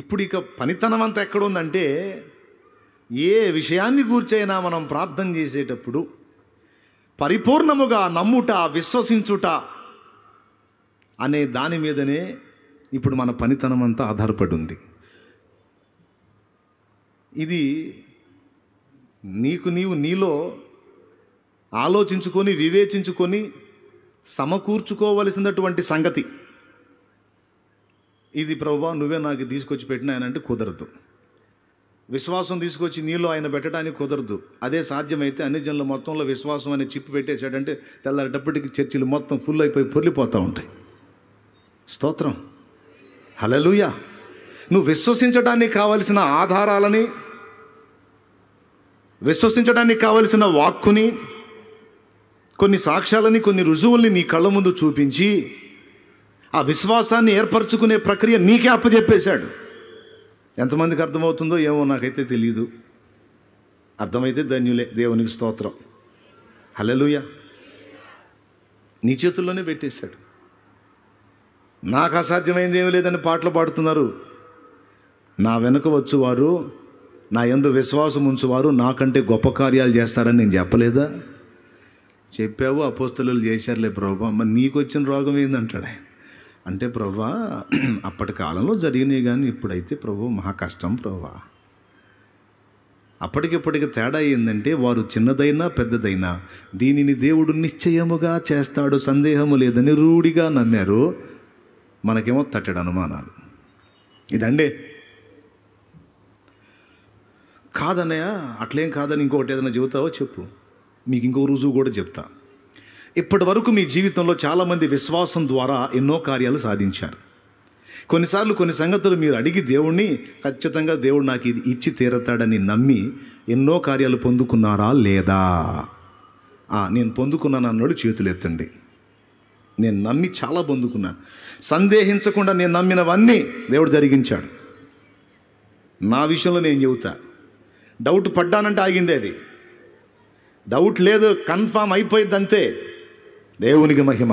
ఇప్పుడు ఇక పనితనం అంతా ఎక్కడుందంటే ఏ విషయాన్ని కూర్చైనా మనం ప్రార్థన చేసేటప్పుడు పరిపూర్ణముగా నమ్ముట విశ్వసించుట అనే దాని మీదనే ఇప్పుడు మన పనితనం అంతా ఆధారపడి ఉంది ఇది నీకు నీవు నీలో ఆలోచించుకొని వివేచించుకొని సమకూర్చుకోవలసినటువంటి సంగతి ఇది ప్రభా నువ్వే నాకు తీసుకొచ్చి పెట్టినాయనంటే కుదరదు విశ్వాసం తీసుకొచ్చి నీళ్ళు ఆయన పెట్టడానికి కుదరదు అదే సాధ్యమైతే అన్ని జనుల మొత్తంలో విశ్వాసం అనే చిప్పు పెట్టేశాడంటే తెల్లారేటప్పటికి చర్చిలు మొత్తం ఫుల్ అయిపోయి పొర్లిపోతూ ఉంటాయి స్తోత్రం హలలుయా నువ్వు విశ్వసించడానికి కావలసిన ఆధారాలని విశ్వసించడానికి కావలసిన వాక్కుని కొన్ని సాక్ష్యాలని కొన్ని రుజువుల్ని నీ కళ్ళ ముందు చూపించి ఆ విశ్వాసాన్ని ఏర్పరచుకునే ప్రక్రియ నీకే అప్పచెప్పేశాడు ఎంతమందికి అర్థమవుతుందో ఏమో నాకైతే తెలియదు అర్థమైతే ధన్యులే దేవునికి స్తోత్రం హలలుయ నీ చేతుల్లోనే పెట్టేశాడు నాకు అసాధ్యమైంది ఏమీ లేదని పాటలు పాడుతున్నారు నా వెనుక వచ్చువారు నా ఎందు విశ్వాసం ఉంచువారు నాకంటే గొప్ప కార్యాలు చేస్తారని నేను చెప్పలేదా చెప్పావు అపోస్తలు చేశారులే ప్రభా మరి నీకు వచ్చిన రోగం ఏందంటాడు ఆయన అంటే ప్రభా అప్పటి కాలంలో జరిగినాయి కానీ ఇప్పుడైతే ప్రభు మహా కష్టం ప్రభా అప్పటికిప్పటికి తేడా ఏంటంటే వారు చిన్నదైనా పెద్దదైనా దీనిని దేవుడు నిశ్చయముగా చేస్తాడు సందేహము లేదని రూఢిగా నమ్మారు మనకేమో తట్టడు అనుమానాలు ఇదండి కాదన్నయ్య అట్లేం కాదని ఇంకొకటి ఏదైనా చెబుతావో చెప్పు మీకు ఇంకో రుజువు కూడా చెప్తా ఇప్పటి వరకు మీ జీవితంలో చాలామంది విశ్వాసం ద్వారా ఎన్నో కార్యాలు సాధించారు కొన్నిసార్లు కొన్ని సంగతులు మీరు అడిగి దేవుణ్ణి ఖచ్చితంగా దేవుడు నాకు ఇది ఇచ్చి తీరతాడని నమ్మి ఎన్నో కార్యాలు పొందుకున్నారా లేదా నేను పొందుకున్నాను అన్నాడు చేతులు ఎత్తండి నేను నమ్మి చాలా పొందుకున్నాను సందేహించకుండా నేను నమ్మినవన్నీ దేవుడు జరిగించాడు నా విషయంలో నేను చెబుతా డౌట్ పడ్డానంటే ఆగిందే అది డౌట్ లేదు కన్ఫామ్ అయిపోయిందంతే అంతే దేవునికి మహిమ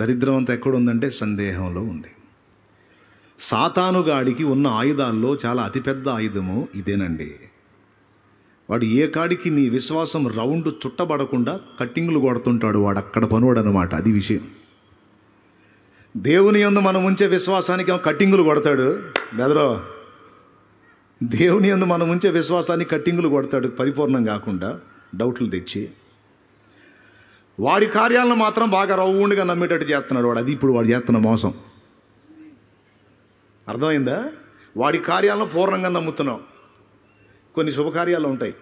దరిద్రం అంతా ఎక్కడుందంటే సందేహంలో ఉంది సాతానుగాడికి ఉన్న ఆయుధాల్లో చాలా అతిపెద్ద ఆయుధము ఇదేనండి వాడు ఏ కాడికి నీ విశ్వాసం రౌండ్ చుట్టబడకుండా కట్టింగ్లు కొడుతుంటాడు వాడు అక్కడ పనువాడు అనమాట అది విషయం దేవుని ఎందు మనం ఉంచే విశ్వాసానికి కట్టింగులు కొడతాడు బెదరో దేవుని ఎందు మనం ఉంచే విశ్వాసానికి కట్టింగులు కొడతాడు పరిపూర్ణం కాకుండా డౌట్లు తెచ్చి వాడి కార్యాలను మాత్రం బాగా రౌండ్గా నమ్మేటట్టు చేస్తున్నాడు వాడు అది ఇప్పుడు వాడు చేస్తున్న మోసం అర్థమైందా వాడి కార్యాలను పూర్ణంగా నమ్ముతున్నాం కొన్ని శుభకార్యాలు ఉంటాయి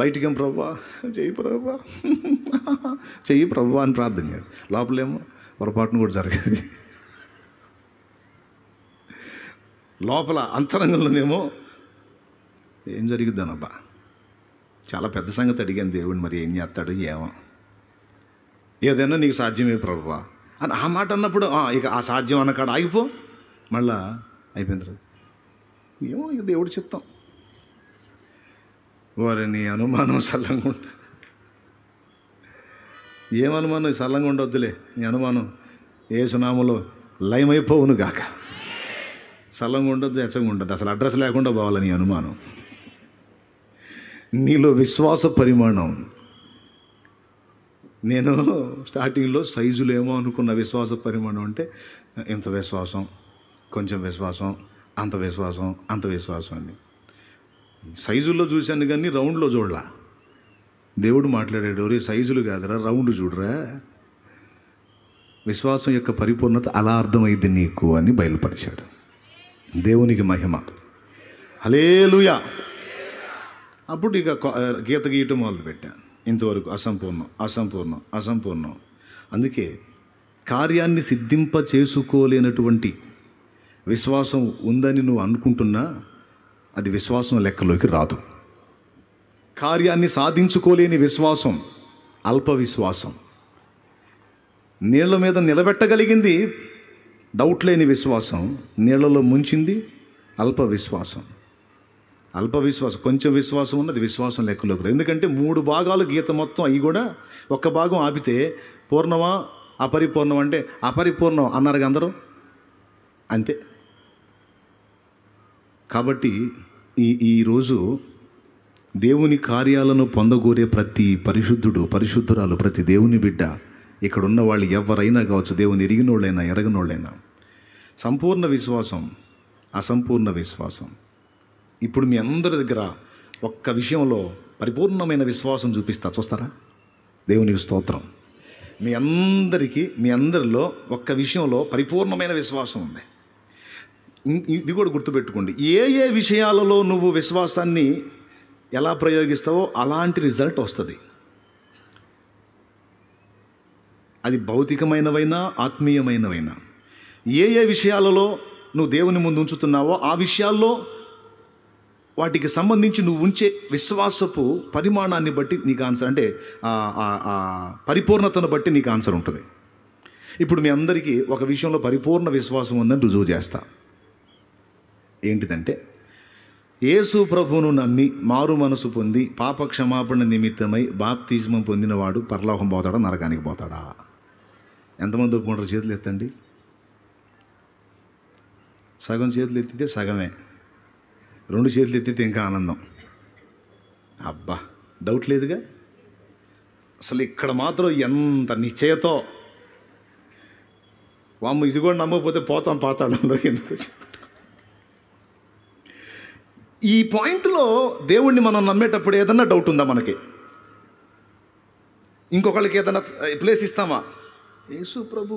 బయటికి ఏం ప్రభా చెయ్యి ప్రభా చెయ్యి ప్రభా అని ప్రార్థన చేయాలి లోపలేమో పొరపాటును కూడా జరగదు లోపల అంతరంగంలోనేమో ఏం జరుగుద్దానబ్బా చాలా పెద్ద సంగతి అడిగాను దేవుడు మరి ఏం చేస్తాడు ఏమో ఏదైనా నీకు సాధ్యమే ప్రభువా అని ఆ మాట అన్నప్పుడు ఇక ఆ సాధ్యం అన్నకాడ ఆగిపో మళ్ళా అయిపోయింది ఏమో ఇక దేవుడు చెప్తాం వారిని అనుమానం సల్లంగా ఉండ ఏమనుమానం సల్లంగా ఉండొద్దులే నీ అనుమానం ఏ సునామలో లయమైపోవును గాక సల్లంగా ఉండొద్దు ఎచ్చగా ఉండదు అసలు అడ్రస్ లేకుండా పోవాలి నీ అనుమానం నీలో విశ్వాస పరిమాణం నేను స్టార్టింగ్లో సైజులు ఏమో అనుకున్న విశ్వాస పరిమాణం అంటే ఇంత విశ్వాసం కొంచెం విశ్వాసం అంత విశ్వాసం అంత విశ్వాసం అని సైజుల్లో చూశాను కానీ రౌండ్లో చూడలా దేవుడు మాట్లాడాడు రే సైజులు కాదురా రౌండ్ చూడరా విశ్వాసం యొక్క పరిపూర్ణత అలా అర్థమైంది నీకు అని బయలుపరిచాడు దేవునికి మహిమ హలేలుయా అప్పుడు ఇక గీత గీయటం మొదలుపెట్టా ఇంతవరకు అసంపూర్ణం అసంపూర్ణం అసంపూర్ణం అందుకే కార్యాన్ని సిద్ధింప చేసుకోలేనటువంటి విశ్వాసం ఉందని నువ్వు అనుకుంటున్నా అది విశ్వాసం లెక్కలోకి రాదు కార్యాన్ని సాధించుకోలేని విశ్వాసం అల్ప విశ్వాసం నీళ్ల మీద నిలబెట్టగలిగింది డౌట్ లేని విశ్వాసం నీళ్లలో ముంచింది అల్ప విశ్వాసం అల్ప విశ్వాసం కొంచెం విశ్వాసం ఉన్నది విశ్వాసం లెక్కలోకి ఎందుకంటే మూడు భాగాలు గీత మొత్తం అవి కూడా ఒక్క భాగం ఆపితే పూర్ణమా అపరిపూర్ణం అంటే అపరిపూర్ణం అన్నారు అందరూ అంతే కాబట్టి ఈ ఈరోజు దేవుని కార్యాలను పొందగోరే ప్రతి పరిశుద్ధుడు పరిశుద్ధురాలు ప్రతి దేవుని బిడ్డ ఇక్కడ ఉన్న వాళ్ళు ఎవరైనా కావచ్చు దేవుని ఎరిగినోళ్ళైనా ఎరగనోళ్ళైనా సంపూర్ణ విశ్వాసం అసంపూర్ణ విశ్వాసం ఇప్పుడు మీ అందరి దగ్గర ఒక్క విషయంలో పరిపూర్ణమైన విశ్వాసం చూపిస్తా చూస్తారా దేవునికి స్తోత్రం మీ అందరికీ మీ అందరిలో ఒక్క విషయంలో పరిపూర్ణమైన విశ్వాసం ఉంది ఇది కూడా గుర్తుపెట్టుకోండి ఏ ఏ విషయాలలో నువ్వు విశ్వాసాన్ని ఎలా ప్రయోగిస్తావో అలాంటి రిజల్ట్ వస్తుంది అది భౌతికమైనవైనా ఆత్మీయమైనవైనా ఏ ఏ విషయాలలో నువ్వు దేవుని ముందు ఉంచుతున్నావో ఆ విషయాల్లో వాటికి సంబంధించి నువ్వు ఉంచే విశ్వాసపు పరిమాణాన్ని బట్టి నీకు ఆన్సర్ అంటే పరిపూర్ణతను బట్టి నీకు ఆన్సర్ ఉంటుంది ఇప్పుడు మీ అందరికీ ఒక విషయంలో పరిపూర్ణ విశ్వాసం ఉందని రుజువు చేస్తా ఏంటిదంటే యేసు ప్రభువును నమ్మి మారు మనసు పొంది పాప క్షమాపణ నిమిత్తమై బాప్తిజమం పొందినవాడు పరలోకం పోతాడా నరకానికి పోతాడా ఎంతమంది ఒప్పుకుంటారు చేతులు ఎత్తండి సగం చేతులు ఎత్తితే సగమే రెండు చేతులు ఎత్తితే ఇంకా ఆనందం అబ్బా డౌట్ లేదుగా అసలు ఇక్కడ మాత్రం ఎంత నిశ్చయతో వామ్మ ఇది కూడా నమ్మకపోతే పోతాం పాతాడంలో ఎందుకు ఈ పాయింట్లో దేవుణ్ణి మనం నమ్మేటప్పుడు ఏదన్నా డౌట్ ఉందా మనకి ఇంకొకళ్ళకి ఏదైనా ప్లేస్ ఇస్తామా యేసు ప్రభు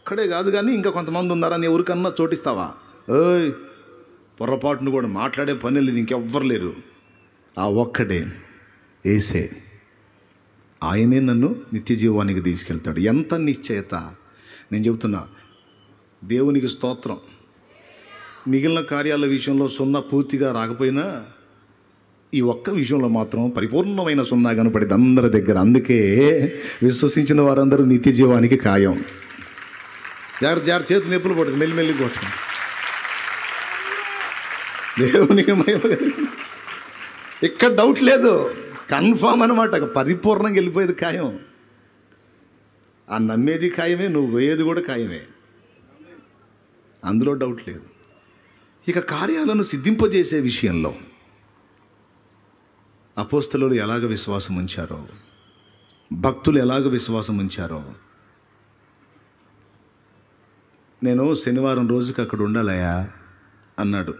ఒక్కడే కాదు కానీ ఇంకా కొంతమంది ఉన్నారా నీ ఎవరికన్నా చోటిస్తావా ఏయ్ పొరపాటును కూడా మాట్లాడే పని లేదు ఇంకెవ్వరు లేరు ఆ ఒక్కడే ఏసే ఆయనే నన్ను నిత్య జీవానికి తీసుకెళ్తాడు ఎంత నిశ్చయత నేను చెబుతున్నా దేవునికి స్తోత్రం మిగిలిన కార్యాల విషయంలో సున్నా పూర్తిగా రాకపోయినా ఈ ఒక్క విషయంలో మాత్రం పరిపూర్ణమైన సున్నా కనపడేది అందరి దగ్గర అందుకే విశ్వసించిన వారందరూ నిత్య జీవానికి ఖాయం జాగ్రత్త జాగ్రత్త చేతులు నొప్పులు పడుతుంది మెల్లిమెల్లి కొట్టండి దేవునికి ఇక్కడ డౌట్ లేదు కన్ఫామ్ అనమాట పరిపూర్ణంగా వెళ్ళిపోయేది ఖాయం ఆ నమ్మేది ఖాయమే నువ్వు వేయేది కూడా ఖాయమే అందులో డౌట్ లేదు ఇక కార్యాలను సిద్ధింపజేసే విషయంలో అపోస్తలు ఎలాగ విశ్వాసం ఉంచారో భక్తులు ఎలాగ విశ్వాసం ఉంచారో నేను శనివారం రోజుకి అక్కడ ఉండాలయా అన్నాడు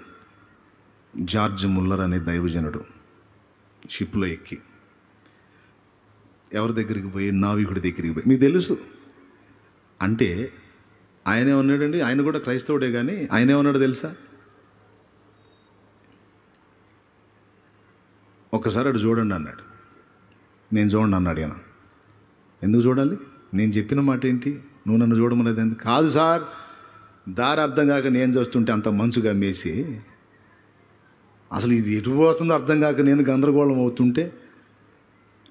జార్జ్ ముల్లర్ అనే దైవజనుడు షిప్లో ఎక్కి ఎవరి దగ్గరికి పోయి నావికుడి దగ్గరికి పోయి మీకు తెలుసు అంటే ఆయనే ఉన్నాడండి ఆయన కూడా క్రైస్తవుడే కానీ ఆయనే ఉన్నాడు తెలుసా ఒక్కసారి అటు చూడండి అన్నాడు నేను చూడండి అన్నాడు ఆయన ఎందుకు చూడాలి నేను చెప్పిన మాట ఏంటి నువ్వు నన్ను చూడమనేది కాదు సార్ దారి అర్థం కాక నేను చూస్తుంటే అంత మంచుగా మేసి అసలు ఇది ఎటు పోతుందో అర్థం కాక నేను గందరగోళం అవుతుంటే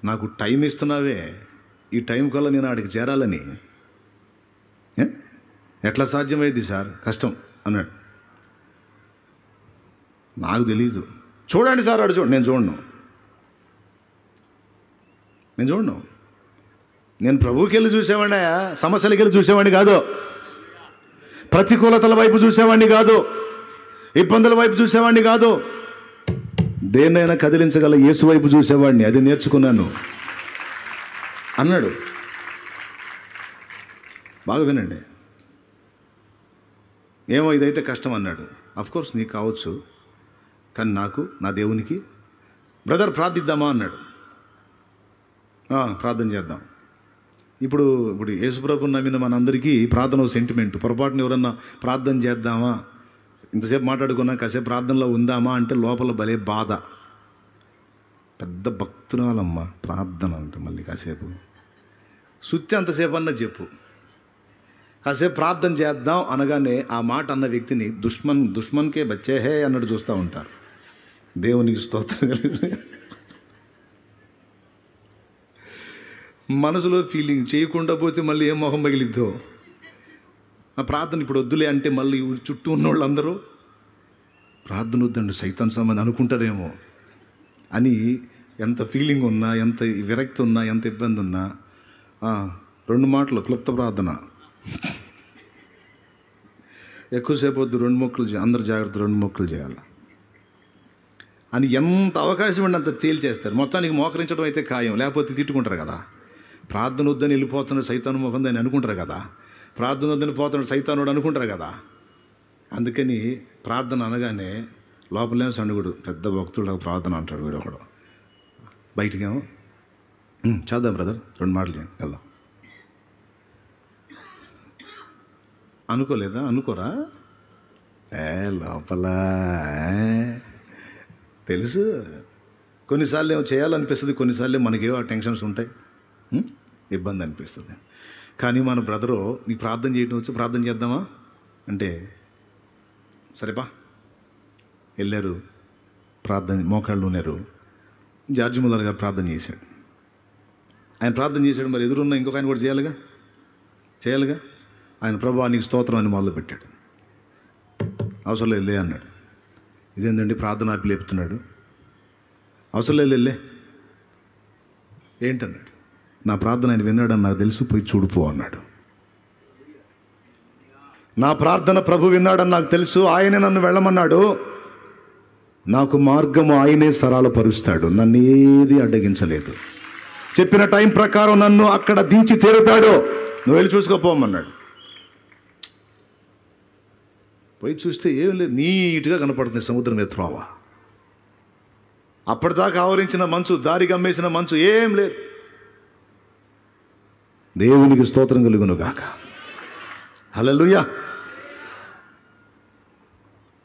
నాకు టైం ఇస్తున్నావే ఈ టైం కల్లా నేను ఆడికి చేరాలని ఎట్లా సాధ్యమైంది సార్ కష్టం అన్నాడు నాకు తెలీదు చూడండి సార్ ఆడు చూడు నేను చూడను నేను చూడను నేను ప్రభుకి వెళ్ళి చూసేవాడి సమస్యలకి వెళ్ళి చూసేవాడిని కాదు ప్రతికూలతల వైపు చూసేవాడిని కాదు ఇబ్బందుల వైపు చూసేవాడిని కాదు దేన్నైనా కదిలించగల యేసు వైపు చూసేవాడిని అది నేర్చుకున్నాను అన్నాడు బాగా వినండి ఏమో ఇదైతే కష్టం అన్నాడు కోర్స్ నీకు కావచ్చు కానీ నాకు నా దేవునికి బ్రదర్ ప్రార్థిద్దామా అన్నాడు ప్రార్థన చేద్దాం ఇప్పుడు ఇప్పుడు యేసుప్రభు నమ్మిన మనందరికీ ప్రార్థన సెంటిమెంట్ పొరపాటున ఎవరన్నా ప్రార్థన చేద్దామా ఇంతసేపు మాట్లాడుకున్నా కాసేపు ప్రార్థనలో ఉందామా అంటే లోపల భలే బాధ పెద్ద భక్తురాలమ్మ ప్రార్థన అంటే మళ్ళీ కాసేపు సుత్తి అంతసేపు అన్న చెప్పు కాసేపు ప్రార్థన చేద్దాం అనగానే ఆ మాట అన్న వ్యక్తిని దుష్మన్ దుష్మన్కే బచ్చేహే అన్నట్టు చూస్తూ ఉంటారు దేవునికి స్తోత్రం మనసులో ఫీలింగ్ చేయకుండా పోతే మళ్ళీ ఏం మొహం మగిలిద్దో ప్రార్థన ఇప్పుడు వద్దులే అంటే మళ్ళీ చుట్టూ ఉన్న వాళ్ళందరూ ప్రార్థన వద్దండి సైతం సంబంధం అనుకుంటారేమో అని ఎంత ఫీలింగ్ ఉన్నా ఎంత విరక్తి ఉన్నా ఎంత ఇబ్బంది ఉన్నా రెండు మాటలు క్లుప్త ప్రార్థన ఎక్కువసేపు వద్దు రెండు మొక్కలు అందరు జాగ్రత్త రెండు మొక్కలు చేయాలి అని ఎంత అవకాశం ఉండి అంత తేల్చేస్తారు మొత్తానికి మోకరించడం అయితే ఖాయం లేకపోతే తిట్టుకుంటారు కదా ప్రార్థన వద్దని వెళ్ళిపోతున్న సైతాను దాన్ని అనుకుంటారు కదా ప్రార్థన వద్దని పోతున్నాడు సైతానుడు అనుకుంటారు కదా అందుకని ప్రార్థన అనగానే లోపలేమో సండుగుడు పెద్ద భక్తుడు ప్రార్థన అంటాడు వీడు ఒకడు బయటికేమో చేద్దాం బ్రదర్ రెండు మాటలు వెళ్దాం అనుకోలేదా అనుకోరా ఏ లోపల తెలుసు కొన్నిసార్లు ఏమో చేయాలనిపిస్తుంది కొన్నిసార్లు మనకేవో టెన్షన్స్ ఉంటాయి ఇబ్బంది అనిపిస్తుంది కానీ మన బ్రదరు నీకు ప్రార్థన చేయడం వచ్చి ప్రార్థన చేద్దామా అంటే సరేపా వెళ్ళారు ప్రార్థన మోకాళ్ళు ఉన్నారు జార్జి ముల్లర్ గారు ప్రార్థన చేశాడు ఆయన ప్రార్థన చేశాడు మరి ఎదురున్న ఇంకొక ఆయన కూడా చేయాలిగా చేయాలిగా ఆయన ప్రభా నీకు స్తోత్రం అని మొదలుపెట్టాడు అవసరం లేదు అన్నాడు ఇదేంటండి ప్రార్థన ఆపి లేపుతున్నాడు అవసరం లేదు వెళ్ళే ఏంటన్నాడు నా ప్రార్థన ఆయన విన్నాడని నాకు తెలుసు పోయి చూడుపో అన్నాడు నా ప్రార్థన ప్రభు విన్నాడని నాకు తెలుసు ఆయనే నన్ను వెళ్ళమన్నాడు నాకు మార్గము ఆయనే పరుస్తాడు నన్ను ఏది అడ్డగించలేదు చెప్పిన టైం ప్రకారం నన్ను అక్కడ దించి తీరుతాడు నువ్వు వెళ్ళి చూసుకోపోమన్నాడు పోయి చూస్తే ఏం లేదు నీట్గా కనపడుతుంది సముద్రం మీద అప్పటిదాకా ఆవరించిన మంచు దారి గమ్మేసిన మంచు ఏం లేదు దేవునికి స్తోత్రం కలుగును గాక హలలుయా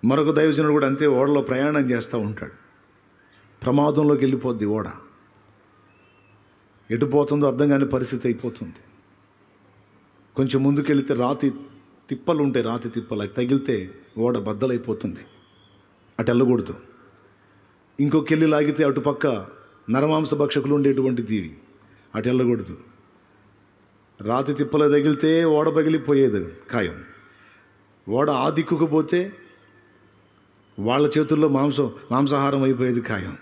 మరొక దైవజనుడు కూడా అంతే ఓడలో ప్రయాణం చేస్తూ ఉంటాడు ప్రమాదంలోకి వెళ్ళిపోద్ది ఓడ ఎటు పోతుందో అర్థం కాని పరిస్థితి అయిపోతుంది కొంచెం ముందుకెళితే రాతి తిప్పలు ఉంటాయి రాతి తిప్పలు అవి తగిలితే ఓడ బద్దలైపోతుంది అటు వెళ్ళకూడదు ఇంకొకెళ్ళి లాగితే అటుపక్క నరమాంస భక్షకులు ఉండేటువంటి దీవి అటు వెళ్ళకూడదు రాతి తిప్పలు తగిలితే ఓడ పగిలిపోయేది ఖాయం ఓడ ఆ వాళ్ళ చేతుల్లో మాంసం మాంసాహారం అయిపోయేది ఖాయం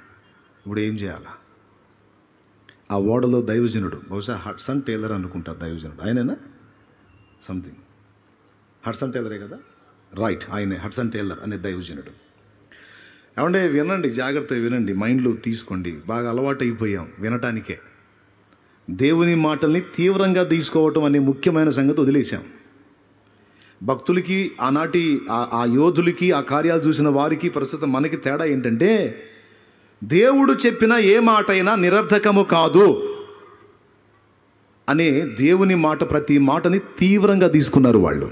ఇప్పుడు ఏం చేయాలా ఆ ఓడలో దైవజనుడు బహుశా హడ్సన్ టైలర్ అనుకుంటారు దైవజనుడు ఆయనేనా సంథింగ్ హడ్సన్ టైలరే కదా రైట్ ఆయనే హడ్సన్ టైలర్ అనే దైవజనుడు ఏమంటే వినండి జాగ్రత్తగా వినండి మైండ్లో తీసుకోండి బాగా అలవాటు అయిపోయాం వినటానికే దేవుని మాటల్ని తీవ్రంగా తీసుకోవటం అనే ముఖ్యమైన సంగతి వదిలేశాం భక్తులకి ఆనాటి ఆ యోధులకి ఆ కార్యాలు చూసిన వారికి ప్రస్తుతం మనకి తేడా ఏంటంటే దేవుడు చెప్పిన ఏ మాటైనా నిరర్ధకము కాదు అనే దేవుని మాట ప్రతి మాటని తీవ్రంగా తీసుకున్నారు వాళ్ళు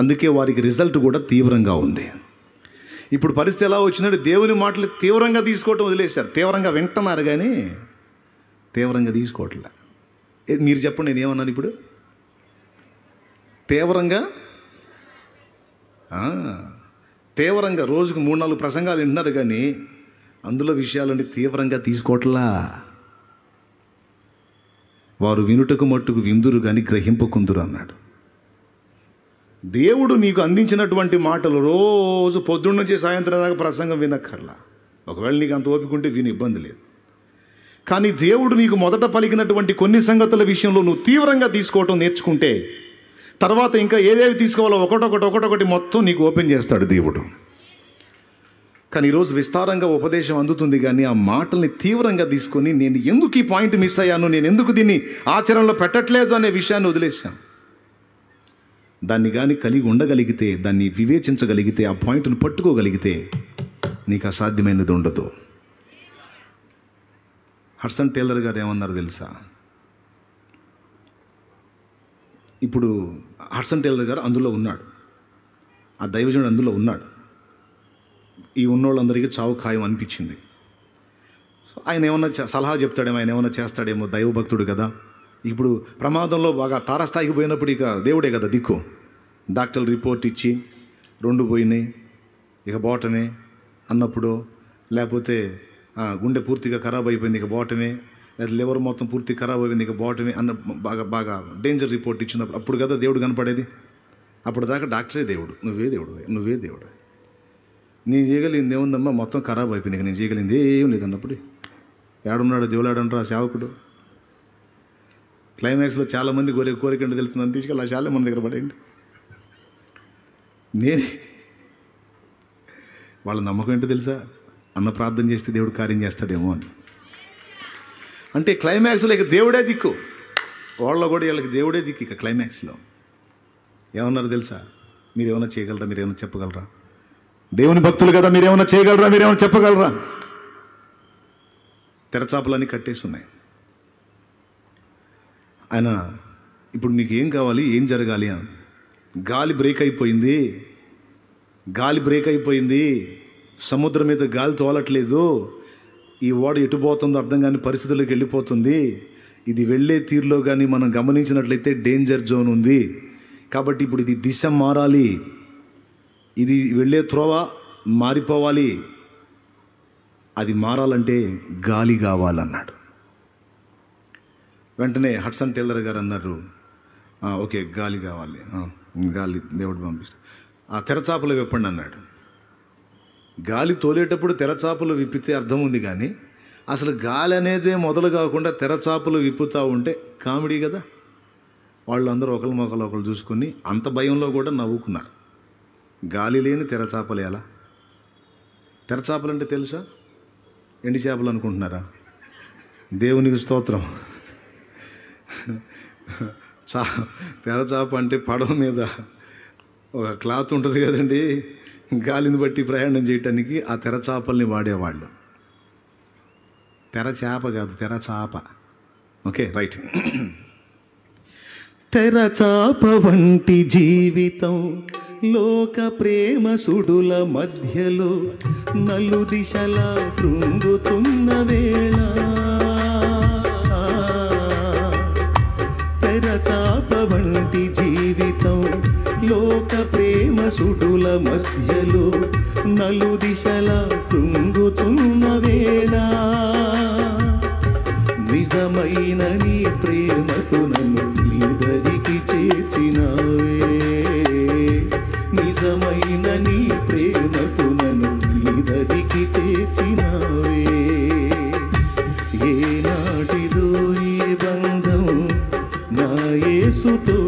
అందుకే వారికి రిజల్ట్ కూడా తీవ్రంగా ఉంది ఇప్పుడు పరిస్థితి ఎలా వచ్చిందంటే దేవుని మాటలు తీవ్రంగా తీసుకోవటం వదిలేశారు తీవ్రంగా వింటున్నారు కానీ తీవ్రంగా తీసుకోవట్లే మీరు చెప్పండి నేను ఏమన్నాను ఇప్పుడు తీవ్రంగా తీవ్రంగా రోజుకు మూడు నాలుగు ప్రసంగాలు వింటున్నారు కానీ అందులో విషయాలని తీవ్రంగా తీసుకోవట్లా వారు వినుటకు మట్టుకు విందురు కానీ గ్రహింపుకుందురు అన్నాడు దేవుడు నీకు అందించినటువంటి మాటలు రోజు పొద్దున్న నుంచి సాయంత్రం దాకా ప్రసంగం వినక్కర్లా ఒకవేళ నీకు అంత ఓపిక ఉంటే విని ఇబ్బంది లేదు కానీ దేవుడు నీకు మొదట పలికినటువంటి కొన్ని సంగతుల విషయంలో నువ్వు తీవ్రంగా తీసుకోవటం నేర్చుకుంటే తర్వాత ఇంకా ఏవేవి తీసుకోవాలో ఒకటొకటి ఒకటొకటి మొత్తం నీకు ఓపెన్ చేస్తాడు దేవుడు కానీ ఈరోజు విస్తారంగా ఉపదేశం అందుతుంది కానీ ఆ మాటల్ని తీవ్రంగా తీసుకొని నేను ఎందుకు ఈ పాయింట్ మిస్ అయ్యాను నేను ఎందుకు దీన్ని ఆచరణలో పెట్టట్లేదు అనే విషయాన్ని వదిలేశాను దాన్ని కానీ కలిగి ఉండగలిగితే దాన్ని వివేచించగలిగితే ఆ పాయింట్ను పట్టుకోగలిగితే నీకు అసాధ్యమైనది ఉండదు హర్సన్ టేలర్ గారు ఏమన్నారు తెలుసా ఇప్పుడు హర్సన్ టేలర్ గారు అందులో ఉన్నాడు ఆ దైవజనుడు అందులో ఉన్నాడు ఈ ఉన్నోళ్ళందరికీ చావు ఖాయం అనిపించింది సో ఆయన ఏమన్నా సలహా చెప్తాడేమో ఆయన ఏమన్నా చేస్తాడేమో దైవభక్తుడు కదా ఇప్పుడు ప్రమాదంలో బాగా తారస్థాయికి పోయినప్పుడు ఇక దేవుడే కదా దిక్కు డాక్టర్లు రిపోర్ట్ ఇచ్చి రెండు పోయినాయి ఇక బోటనే అన్నప్పుడు లేకపోతే గుండె పూర్తిగా ఖరాబ్ అయిపోయింది ఇక బాటమే లేదా లివర్ మొత్తం పూర్తి ఖరాబ్ అయిపోయింది ఇక బాటమే అన్న బాగా బాగా డేంజర్ రిపోర్ట్ ఇచ్చినప్పుడు అప్పుడు కదా దేవుడు కనపడేది అప్పుడు దాకా డాక్టరే దేవుడు నువ్వే దేవుడు నువ్వే దేవుడు నేను చేయగలిగింది ఏముందమ్మా మొత్తం ఖరాబ్ అయిపోయింది ఇక నేను చేయగలిగింది ఏం అన్నప్పుడు ఏడున్నాడు దేవులాడంటారు ఆ సేవకుడు క్లైమాక్స్లో చాలామంది కోరిక కోరిక అంటే అని తీసుకెళ్ళి ఆ చాలా మన దగ్గర పడేయండి నేను వాళ్ళ నమ్మకం ఏంటో తెలుసా అన్న ప్రార్థన చేస్తే దేవుడు కార్యం చేస్తాడేమో అని అంటే క్లైమాక్స్లో ఇక దేవుడే దిక్కు వాళ్ళ కూడా వీళ్ళకి దేవుడే దిక్కు ఇక క్లైమాక్స్లో ఏమన్నారు తెలుసా మీరు ఏమైనా చేయగలరా మీరు ఏమైనా చెప్పగలరా దేవుని భక్తులు కదా ఏమైనా చేయగలరా ఏమైనా చెప్పగలరా తెరచాపలన్నీ కట్టేసి ఉన్నాయి ఆయన ఇప్పుడు మీకు ఏం కావాలి ఏం జరగాలి అని గాలి బ్రేక్ అయిపోయింది గాలి బ్రేక్ అయిపోయింది సముద్రం మీద గాలి తోలట్లేదు ఈ ఓడ ఎటుపోతుందో అర్థం కాని పరిస్థితుల్లోకి వెళ్ళిపోతుంది ఇది వెళ్ళే తీరులో కానీ మనం గమనించినట్లయితే డేంజర్ జోన్ ఉంది కాబట్టి ఇప్పుడు ఇది దిశ మారాలి ఇది వెళ్ళే త్రోవ మారిపోవాలి అది మారాలంటే గాలి కావాలన్నాడు వెంటనే హట్సన్ టెల్లర్ గారు అన్నారు ఓకే గాలి కావాలి గాలి దేవుడు పంపిస్తాడు ఆ తెరచాపలు చెప్పండి అన్నాడు గాలి తోలేటప్పుడు తెరచాపలు విప్పితే అర్థం ఉంది కానీ అసలు గాలి అనేదే మొదలు కాకుండా తెరచాపలు విప్పుతూ ఉంటే కామెడీ కదా వాళ్ళందరూ ఒకరి మొక్కలు ఒకరు చూసుకుని అంత భయంలో కూడా నవ్వుకున్నారు గాలి లేని తెరచాపలు ఎలా తెరచాపలు అంటే తెలుసా ఎండి చేపలు అనుకుంటున్నారా దేవునికి స్తోత్రం చా తెరచాప అంటే పడవ మీద ఒక క్లాత్ ఉంటుంది కదండి గాలిని బట్టి ప్రయాణం చేయటానికి ఆ తెర చేపల్ని వాడేవాళ్ళు తెరచాప కాదు తెరచాప ఓకే రైట్ తెరచాప వంటి జీవితం లోక ప్రేమ సుడుల మధ్యలో నలు దిశల కృంగుతున్న వేళ తెరచాప వంటి జీవితం లోక ప్రేమ సుడుల మధ్యలో నలు దిశల కృంగుతున్న వేళ నిజమైన నీ ప్రేమకు నన్ను నిదరికి చేర్చినవే నిజమైన నీ ప్రేమకు నన్ను నిదరికి చేర్చినవే ఏనాటిదో ఏ బంధం నా యేసుతో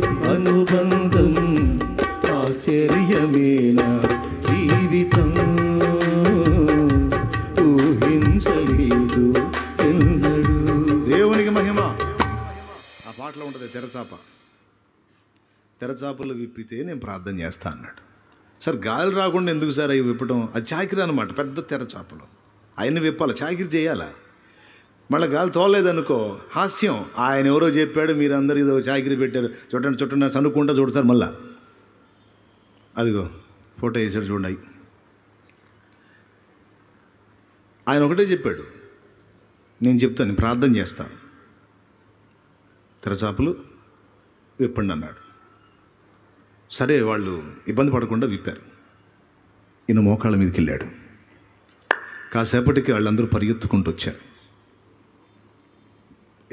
తెరచాపలు విప్పితే నేను ప్రార్థన చేస్తా అన్నాడు సార్ గాలి రాకుండా ఎందుకు సార్ అవి విప్పడం అది చాకిరి అనమాట పెద్ద తెరచాపలు ఆయన విప్పాలి చాకిరి చేయాలా మళ్ళీ గాలి తోలేదనుకో హాస్యం ఆయన ఎవరో చెప్పాడు మీరు అందరు ఏదో చాకిరి పెట్టారు చూడండి చుట్టండి చనుకుంటా చూడతారు మళ్ళా అదిగో ఫోటో వేసాడు చూడండి ఆయన ఒకటే చెప్పాడు నేను చెప్తాను ప్రార్థన చేస్తాను తెరచాపలు విప్పండి అన్నాడు సరే వాళ్ళు ఇబ్బంది పడకుండా విప్పారు ఈయన మోకాళ్ళ మీదకి వెళ్ళాడు కాసేపటికి వాళ్ళందరూ పరిగెత్తుకుంటూ వచ్చారు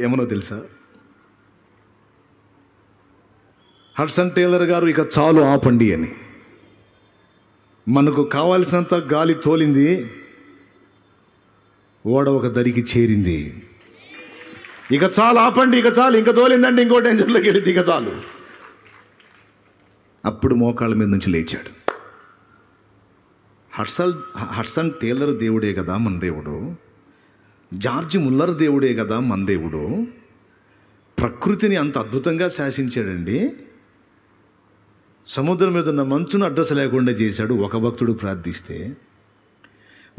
ఏమనో తెలుసా హడ్సన్ టేలర్ గారు ఇక చాలు ఆపండి అని మనకు కావాల్సినంత గాలి తోలింది ఓడ ఒక దరికి చేరింది ఇక చాలు ఆపండి ఇక చాలు ఇంకా తోలిందండి ఇంకో డేంజర్లోకి వెళ్ళింది ఇక చాలు అప్పుడు మోకాళ్ళ మీద నుంచి లేచాడు హర్సల్ హర్సన్ టేలర్ దేవుడే కదా మన దేవుడు జార్జ్ ముల్లర్ దేవుడే కదా మన దేవుడు ప్రకృతిని అంత అద్భుతంగా శాసించాడండి సముద్రం మీద ఉన్న మంచును అడ్రస్ లేకుండా చేశాడు ఒక భక్తుడు ప్రార్థిస్తే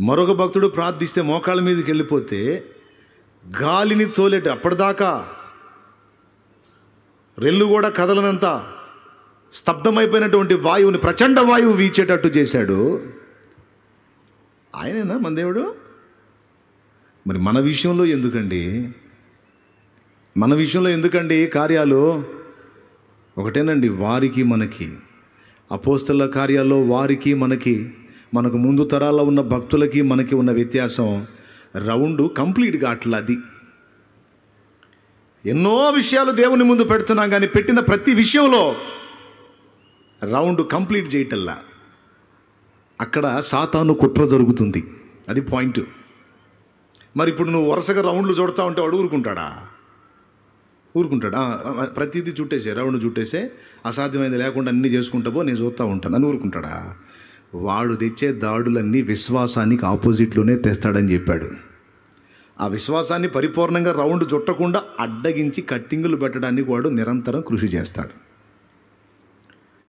మరొక భక్తుడు ప్రార్థిస్తే మోకాళ్ళ మీదకి వెళ్ళిపోతే గాలిని తోలేటు అప్పటిదాకా రెల్లు కూడా కదలనంత స్తబ్దమైపోయినటువంటి వాయువుని ప్రచండ వాయువు వీచేటట్టు చేశాడు ఆయనేనా మన దేవుడు మరి మన విషయంలో ఎందుకండి మన విషయంలో ఎందుకండి కార్యాలు ఒకటేనండి వారికి మనకి అపోస్తల కార్యాల్లో వారికి మనకి మనకు ముందు తరాల్లో ఉన్న భక్తులకి మనకి ఉన్న వ్యత్యాసం రౌండ్ కంప్లీట్గా అట్లా అది ఎన్నో విషయాలు దేవుని ముందు పెడుతున్నాం కానీ పెట్టిన ప్రతి విషయంలో రౌండ్ కంప్లీట్ చేయటల్లా అక్కడ సాతాను కుట్ర జరుగుతుంది అది పాయింట్ మరి ఇప్పుడు నువ్వు వరుసగా రౌండ్లు చూడతా ఉంటే వాడు ఊరుకుంటాడా ఊరుకుంటాడా ప్రతిదీ చుట్టేసే రౌండ్ చుట్టేసే అసాధ్యమైనది లేకుండా అన్నీ చేసుకుంటా పో నేను చూస్తూ ఉంటాను అని ఊరుకుంటాడా వాడు తెచ్చే దాడులన్నీ విశ్వాసానికి ఆపోజిట్లోనే తెస్తాడని చెప్పాడు ఆ విశ్వాసాన్ని పరిపూర్ణంగా రౌండ్ చుట్టకుండా అడ్డగించి కట్టింగులు పెట్టడానికి వాడు నిరంతరం కృషి చేస్తాడు